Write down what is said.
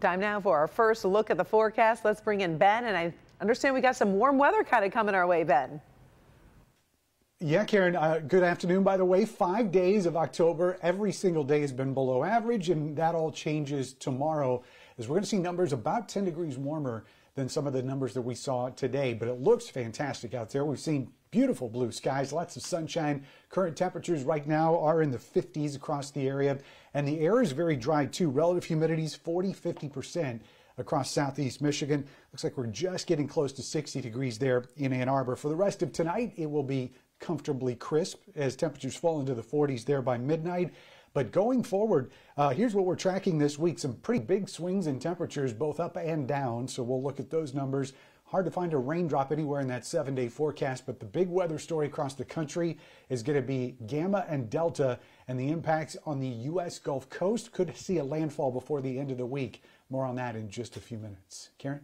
Time now for our first look at the forecast. Let's bring in Ben, and I understand we got some warm weather kind of coming our way, Ben. Yeah, Karen, uh, good afternoon. By the way, five days of October, every single day has been below average, and that all changes tomorrow as we're going to see numbers about 10 degrees warmer than some of the numbers that we saw today. But it looks fantastic out there. We've seen beautiful blue skies, lots of sunshine. Current temperatures right now are in the 50s across the area, and the air is very dry too. Relative humidity is 40, 50% across southeast Michigan. Looks like we're just getting close to 60 degrees there in Ann Arbor. For the rest of tonight, it will be comfortably crisp as temperatures fall into the 40s there by midnight. But going forward, uh, here's what we're tracking this week some pretty big swings in temperatures, both up and down. So we'll look at those numbers. Hard to find a raindrop anywhere in that seven day forecast, but the big weather story across the country is going to be Gamma and Delta, and the impacts on the U.S. Gulf Coast could see a landfall before the end of the week. More on that in just a few minutes. Karen?